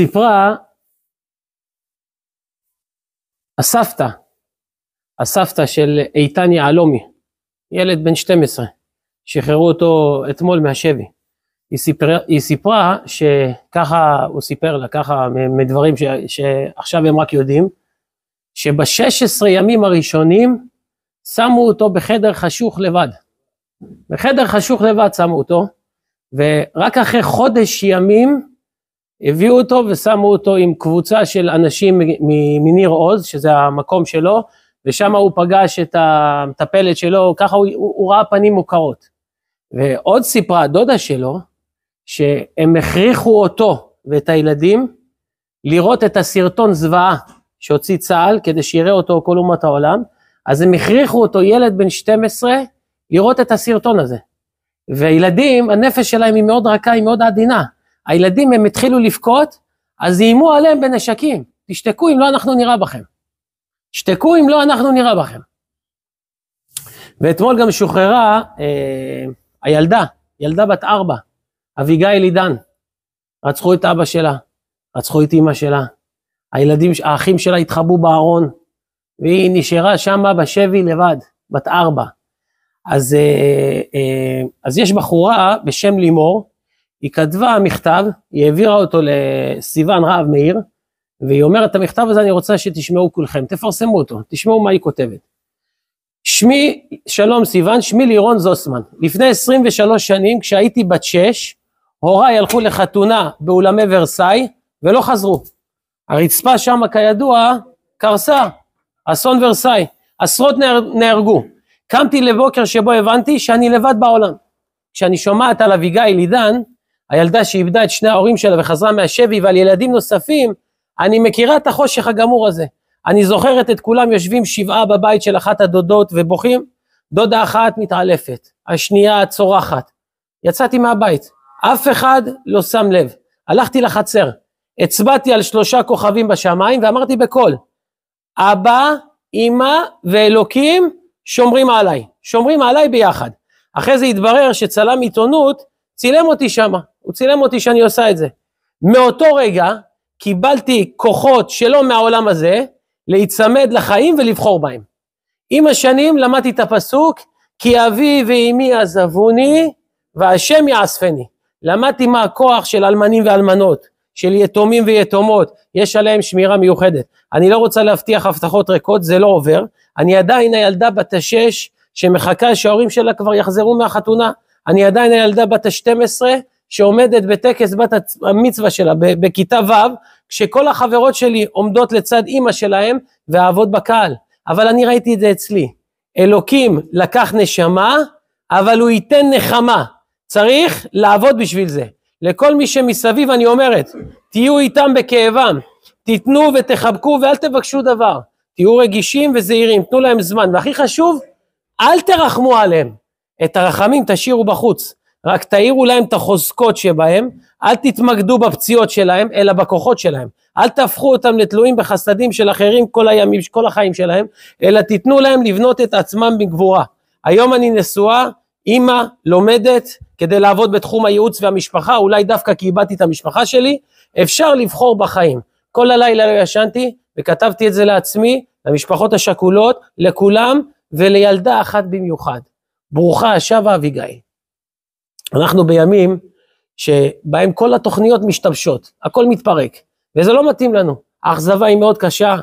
סיפרה הסבתא, הסבתא של איתן יהלומי, ילד בן 12, שחררו אותו אתמול מהשבי. היא סיפרה, היא סיפרה שככה הוא סיפר לה, ככה מדברים ש, שעכשיו הם רק יודעים, שב-16 ימים הראשונים שמו אותו בחדר חשוך לבד. בחדר חשוך לבד שמו אותו, ורק אחרי חודש ימים הביאו אותו ושמו אותו עם קבוצה של אנשים מניר עוז, שזה המקום שלו, ושם הוא פגש את המטפלת שלו, ככה הוא, הוא, הוא ראה פנים מוכרות. ועוד סיפרה הדודה שלו, שהם הכריחו אותו ואת הילדים לראות את הסרטון זוועה שהוציא צה"ל, כדי שיראה אותו כל אומת העולם, אז הם הכריחו אותו, ילד בן 12, לראות את הסרטון הזה. וילדים, הנפש שלהם היא מאוד רכה, היא מאוד עדינה. הילדים הם התחילו לבכות, אז איימו עליהם בנשקים, תשתקו אם לא אנחנו נירה בכם. שתקו אם לא אנחנו נירה בכם. ואתמול גם שוחררה אה, הילדה, ילדה בת ארבע, אביגיל עידן. רצחו את אבא שלה, רצחו את אימא שלה. הילדים, האחים שלה התחבאו בארון, והיא נשארה שם בשבי לבד, בת ארבע. אז, אה, אה, אז יש בחורה בשם לימור, היא כתבה מכתב, היא העבירה אותו לסיוון רהב מאיר, והיא אומרת, את המכתב הזה אני רוצה שתשמעו כולכם, תפרסמו אותו, תשמעו מה היא כותבת. שמי, שלום סיוון, שמי לירון זוסמן. לפני 23 שנים, כשהייתי בת 6, הוריי הלכו לחתונה באולמי ורסאי, ולא חזרו. הרצפה שם, כידוע, קרסה, אסון ורסאי, עשרות נהר, נהרגו. קמתי לבוקר שבו הבנתי שאני לבד בעולם. כשאני שומעת על אביגיל עידן, הילדה שאיבדה את שני ההורים שלה וחזרה מהשבי ועל ילדים נוספים, אני מכירה את החושך הגמור הזה. אני זוכרת את כולם יושבים שבעה בבית של אחת הדודות ובוכים, דודה אחת מתעלפת, השנייה צורחת. יצאתי מהבית, אף אחד לא שם לב. הלכתי לחצר, הצבעתי על שלושה כוכבים בשמיים ואמרתי בקול, אבא, אמא ואלוקים שומרים עליי, שומרים עליי ביחד. אחרי זה התברר שצלם עיתונות צילם אותי שמה. הוא צילם אותי שאני עושה את זה. מאותו רגע קיבלתי כוחות שלא מהעולם הזה, להיצמד לחיים ולבחור בהם. עם השנים למדתי את הפסוק, כי אבי ואימי עזבוני והשם יאספני. למדתי מה הכוח של אלמנים ואלמנות, של יתומים ויתומות, יש עליהם שמירה מיוחדת. אני לא רוצה להבטיח הבטחות ריקות, זה לא עובר. אני עדיין הילדה בת השש שמחכה שההורים שלה כבר יחזרו מהחתונה. אני עדיין הילדה בת השתים עשרה שעומדת בטקס בת המצווה שלה בכיתה ו', כשכל החברות שלי עומדות לצד אימא שלהם והאבות בקהל. אבל אני ראיתי את זה אצלי. אלוקים לקח נשמה, אבל הוא ייתן נחמה. צריך לעבוד בשביל זה. לכל מי שמסביב אני אומרת, תהיו איתם בכאבם, תיתנו ותחבקו ואל תבקשו דבר. תהיו רגישים וזהירים, תנו להם זמן. והכי חשוב, אל תרחמו עליהם. את הרחמים תשאירו בחוץ. רק תאירו להם את החוזקות שבהם, אל תתמקדו בפציעות שלהם, אלא בכוחות שלהם. אל תהפכו אותם לתלויים בחסדים של אחרים כל הימים, כל החיים שלהם, אלא תיתנו להם לבנות את עצמם בגבורה. היום אני נשואה, אימא לומדת כדי לעבוד בתחום הייעוץ והמשפחה, אולי דווקא כי איבדתי את המשפחה שלי, אפשר לבחור בחיים. כל הלילה לא ישנתי, וכתבתי את זה לעצמי, למשפחות השכולות, לכולם, ולילדה אחת במיוחד. ברוכה השבה אביגיל. אנחנו בימים שבהם כל התוכניות משתבשות, הכל מתפרק, וזה לא מתאים לנו. האכזבה היא מאוד קשה,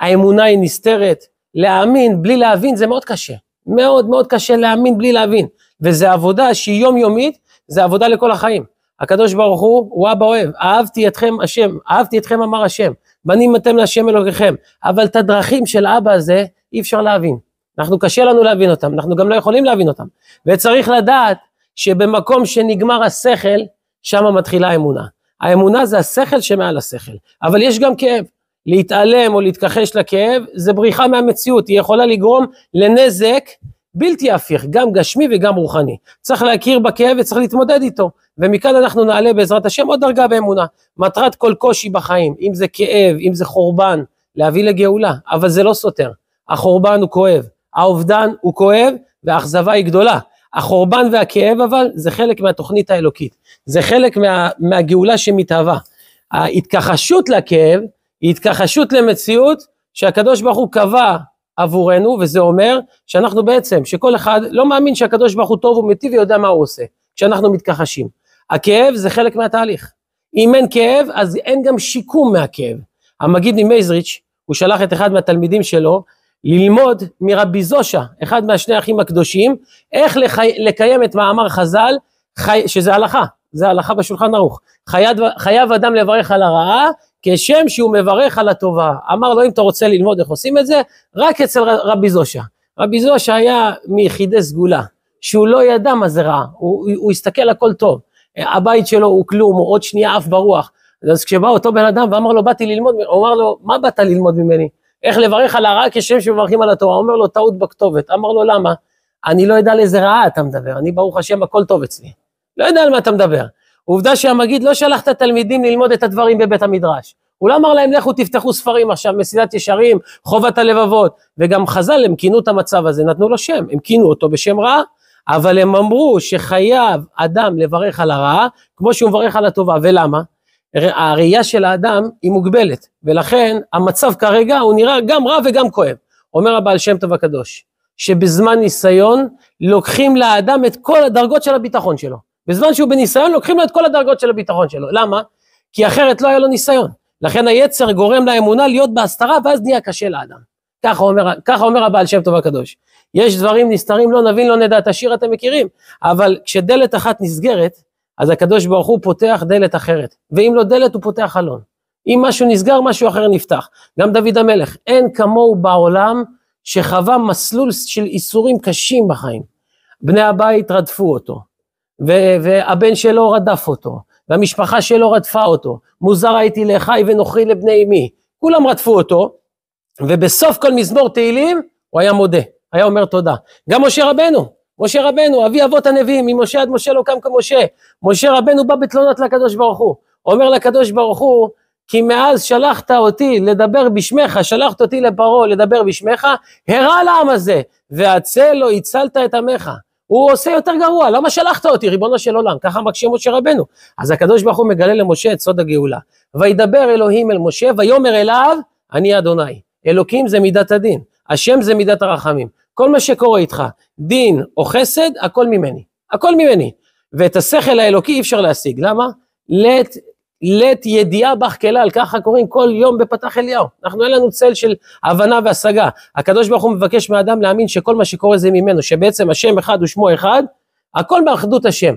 האמונה היא נסתרת, להאמין בלי להבין זה מאוד קשה. מאוד מאוד קשה להאמין בלי להבין, וזו עבודה שהיא יומיומית, זו עבודה לכל החיים. הקדוש ברוך הוא, הוא אבא אוהב, אהבתי אתכם השם, אהבתי אתכם אמר השם, בנים אתם להשם אלוקיכם, אבל את הדרכים של אבא הזה אי אפשר להבין. אנחנו קשה לנו להבין אותם, אנחנו גם לא יכולים להבין אותם. וצריך לדעת שבמקום שנגמר השכל, שם מתחילה האמונה. האמונה זה השכל שמעל השכל, אבל יש גם כאב. להתעלם או להתכחש לכאב זה בריחה מהמציאות, היא יכולה לגרום לנזק בלתי הפיך, גם גשמי וגם רוחני. צריך להכיר בכאב וצריך להתמודד איתו. ומכאן אנחנו נעלה בעזרת השם עוד דרגה באמונה. מטרת כל קושי בחיים, אם זה כאב, אם זה חורבן, להביא לגאולה, אבל זה לא סותר. החורבן הוא כואב, האובדן הוא כואב והאכזבה היא גדולה. החורבן והכאב אבל זה חלק מהתוכנית האלוקית, זה חלק מה, מהגאולה שמתהווה. ההתכחשות לכאב היא התכחשות למציאות שהקדוש ברוך הוא קבע עבורנו, וזה אומר שאנחנו בעצם, שכל אחד לא מאמין שהקדוש ברוך הוא טוב ומיטיב ויודע מה הוא עושה, כשאנחנו מתכחשים. הכאב זה חלק מהתהליך. אם אין כאב, אז אין גם שיקום מהכאב. המגיד ממייזריץ', הוא שלח את אחד מהתלמידים שלו ללמוד מרבי זושה, אחד מהשני האחים הקדושים, איך לחי, לקיים את מאמר חז"ל, חי, שזה הלכה, זה הלכה בשולחן ערוך. חייב, חייב אדם לברך על הרעה, כשם שהוא מברך על הטובה. אמר לו, אם אתה רוצה ללמוד איך עושים את זה, רק אצל רבי זושה. רבי זושה היה מיחידי סגולה, שהוא לא ידע מה זה רע, הוא, הוא, הוא הסתכל הכל טוב. הבית שלו הוא כלום, הוא עוד שנייה עף ברוח. אז כשבא אותו בן אדם ואמר לו, באתי ללמוד, הוא אמר לו, מה באת ללמוד ממני? איך לברך על הרע כשם שמברכים על התורה. אומר לו, טעות בכתובת. אמר לו, למה? אני לא יודע על איזה רעה אתה מדבר, אני ברוך השם הכל טוב אצלי. לא יודע על מה אתה מדבר. עובדה שהמגיד לא שלח את התלמידים ללמוד את הדברים בבית המדרש. הוא לא אמר להם, לכו תפתחו ספרים עכשיו, מסילת ישרים, חובת הלבבות. וגם חז"ל, הם כינו את המצב הזה, נתנו לו שם, הם כינו אותו בשם רע, אבל הם אמרו שחייב אדם לברך על הרעה, כמו שהוא מברך על הטובה, ולמה? הראייה של האדם היא מוגבלת, ולכן המצב כרגע הוא נראה גם רע וגם כואב. אומר הבעל שם טוב הקדוש, שבזמן ניסיון לוקחים לאדם את כל הדרגות של הביטחון שלו. בזמן שהוא בניסיון לוקחים לו את כל הדרגות של הביטחון שלו. למה? כי אחרת לא היה לו ניסיון. לכן היצר גורם לאמונה להיות בהסתרה ואז נהיה קשה לאדם. ככה אומר, ככה אומר הבעל שם טוב הקדוש. יש דברים נסתרים לא נבין לא נדע, תשאיר אתם מכירים, אבל כשדלת אחת נסגרת, אז הקדוש ברוך הוא פותח דלת אחרת, ואם לא דלת הוא פותח חלון. אם משהו נסגר, משהו אחר נפתח. גם דוד המלך, אין כמוהו בעולם שחווה מסלול של איסורים קשים בחיים. בני הבית רדפו אותו, והבן שלו רדף אותו, והמשפחה שלו רדפה אותו, מוזר הייתי לאחי ונוכרי לבני אמי. כולם רדפו אותו, ובסוף כל מזמור תהילים הוא היה מודה, היה אומר תודה. גם משה רבנו, משה רבנו, אבי אבות הנביאים, ממשה עד משה לא קם כמשה. משה רבנו בא בתלונות לקדוש ברוך הוא. אומר לקדוש ברוך הוא, כי מאז שלחת אותי לדבר בשמך, שלחת אותי לפרעה לדבר בשמך, הרע לעם הזה, והצל לא הצלת את עמך. הוא עושה יותר גרוע, למה שלחת אותי, ריבונו של עולם? ככה מקשה משה רבנו. אז הקדוש ברוך הוא מגלה למשה את סוד הגאולה. וידבר אלוהים אל משה, ויאמר אליו, אני אדוני. אלוקים זה מידת הדין, השם זה מידת הרחמים. כל מה שקורה איתך, דין או חסד, הכל ממני. הכל ממני. ואת השכל האלוקי אי אפשר להשיג, למה? לית, לית ידיעה בך כלל, ככה קוראים כל יום בפתח אליהו. אנחנו אין לנו צל של הבנה והשגה. הקדוש ברוך הוא מבקש מאדם להאמין שכל מה שקורה זה ממנו, שבעצם השם אחד ושמו אחד, הכל באחדות השם.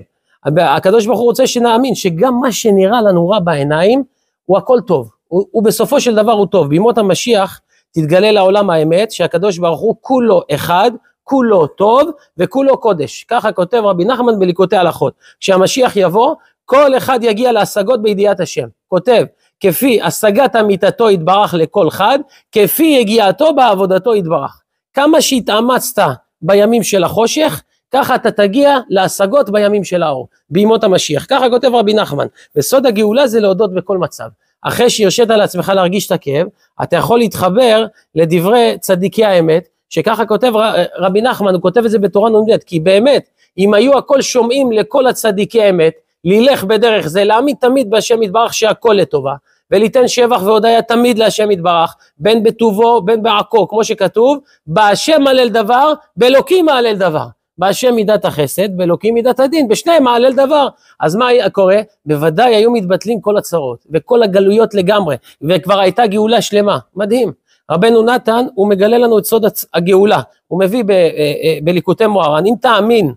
הקדוש ברוך הוא רוצה שנאמין שגם מה שנראה לנו רע בעיניים, הוא הכל טוב. הוא, הוא בסופו של דבר הוא טוב. בימות המשיח, תתגלה לעולם האמת שהקדוש ברוך הוא כולו אחד, כולו טוב וכולו קודש. ככה כותב רבי נחמן בליקוטי הלכות. כשהמשיח יבוא, כל אחד יגיע להשגות בידיעת השם. כותב, כפי השגת אמיתתו יתברך לכל חד, כפי יגיעתו בעבודתו יתברך. כמה שהתאמצת בימים של החושך, ככה אתה תגיע להשגות בימים של האור, בימות המשיח. ככה כותב רבי נחמן, וסוד הגאולה זה להודות בכל מצב. אחרי שהרשית לעצמך להרגיש את הכאב, אתה יכול להתחבר לדברי צדיקי האמת, שככה כותב ר, רבי נחמן, הוא כותב את זה בתורה נ"ד, כי באמת, אם היו הכל שומעים לכל הצדיקי האמת, לילך בדרך זה, להעמיד תמיד בהשם יתברך שהכל לטובה, וליתן שבח והודיה תמיד להשם יתברך, בין בטובו בין בעכו, כמו שכתוב, בהשם הלל דבר, באלוקים ההלל דבר. בהשם מידת החסד, באלוקים מידת הדין, בשניהם מעלל דבר. אז מה קורה? בוודאי היו מתבטלים כל הצרות, וכל הגלויות לגמרי, וכבר הייתה גאולה שלמה, מדהים. רבנו נתן, הוא מגלה לנו את סוד הגאולה, הוא מביא אה, אה, בליקוטי מוהר"ן, אם תאמין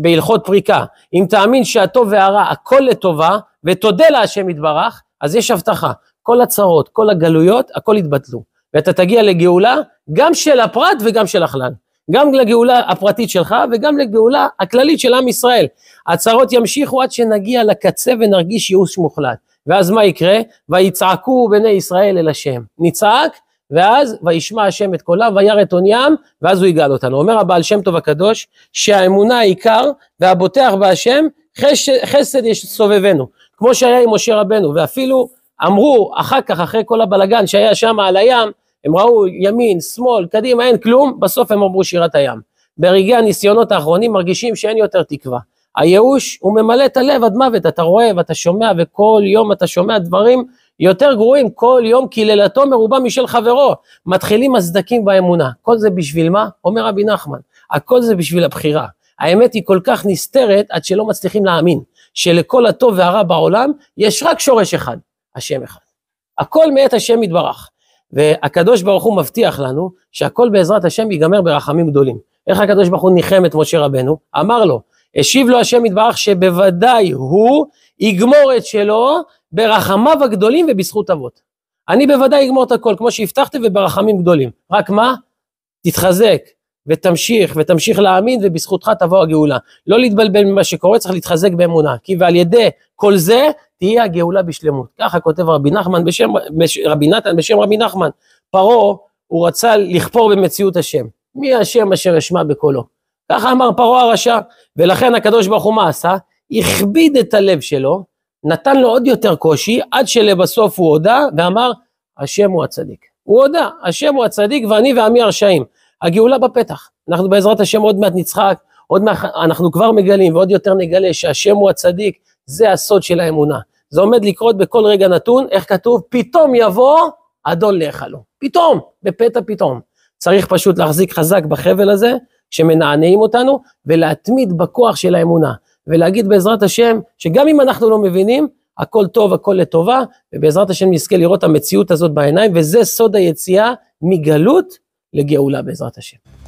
בהלכות פריקה, אם תאמין שהטוב והרע הכל לטובה, ותודה להשם יתברך, אז יש הבטחה, כל הצרות, כל הגלויות, הכל יתבטלו, ואתה תגיע לגאולה גם של הפרט וגם של הכלל. גם לגאולה הפרטית שלך וגם לגאולה הכללית של עם ישראל. הצרות ימשיכו עד שנגיע לקצה ונרגיש ייאוש מוחלט. ואז מה יקרה? ויצעקו בני ישראל אל השם. נצעק, ואז וישמע השם את קולם וירא את עוניים, ואז הוא יגאל אותנו. אומר הבעל שם טוב הקדוש, שהאמונה העיקר והבוטח בהשם, חש, חסד יש סובבנו. כמו שהיה עם משה רבנו, ואפילו אמרו אחר כך, אחרי כל הבלגן שהיה שם על הים, הם ראו ימין, שמאל, קדימה, אין כלום, בסוף הם אמרו שירת הים. ברגעי הניסיונות האחרונים מרגישים שאין יותר תקווה. הייאוש הוא ממלא את הלב עד מוות, אתה רואה ואתה שומע וכל יום אתה שומע דברים יותר גרועים, כל יום קללתו מרובה משל חברו, מתחילים הסדקים באמונה. כל זה בשביל מה? אומר רבי נחמן, הכל זה בשביל הבחירה. האמת היא כל כך נסתרת עד שלא מצליחים להאמין, שלכל הטוב והרע בעולם יש רק שורש אחד, השם אחד. הכל מאת השם יתברך. והקדוש ברוך הוא מבטיח לנו שהכל בעזרת השם ייגמר ברחמים גדולים. איך הקדוש ברוך הוא ניחם את משה רבנו? אמר לו, השיב לו השם יתברך שבוודאי הוא יגמור את שלו ברחמיו הגדולים ובזכות אבות. אני בוודאי אגמור את הכל, כמו שהבטחתי וברחמים גדולים. רק מה? תתחזק ותמשיך, ותמשיך להאמין ובזכותך תבוא הגאולה. לא להתבלבל ממה שקורה, צריך להתחזק באמונה. כי ועל ידי כל זה תהיה הגאולה בשלמות. ככה כותב רבי נחמן בשם, רבי נתן בשם רבי נחמן. פרעה, הוא רצה לכפור במציאות השם. מי השם אשר אשמע בקולו? ככה אמר פרעה הרשע, ולכן הקדוש ברוך הוא מה עשה? הכביד את הלב שלו, נתן לו עוד יותר קושי, עד שלבסוף הוא הודה ואמר, השם הוא הצדיק. הוא הודה, השם הוא הצדיק ואני ועמי הרשעים. הגאולה בפתח. אנחנו בעזרת השם עוד מעט נצחק, עוד מעט אנחנו כבר מגלים ועוד יותר נגלה שהשם הוא הצדיק, זה הסוד של האמונה. זה עומד לקרות בכל רגע נתון, איך כתוב? פתאום יבוא אדון להיכלו. פתאום, בפתע פתאום. צריך פשוט להחזיק חזק בחבל הזה, שמנענעים אותנו, ולהתמיד בכוח של האמונה. ולהגיד בעזרת השם, שגם אם אנחנו לא מבינים, הכל טוב, הכל לטובה, ובעזרת השם נזכה לראות את המציאות הזאת בעיניים, וזה סוד היציאה מגלות לגאולה בעזרת השם.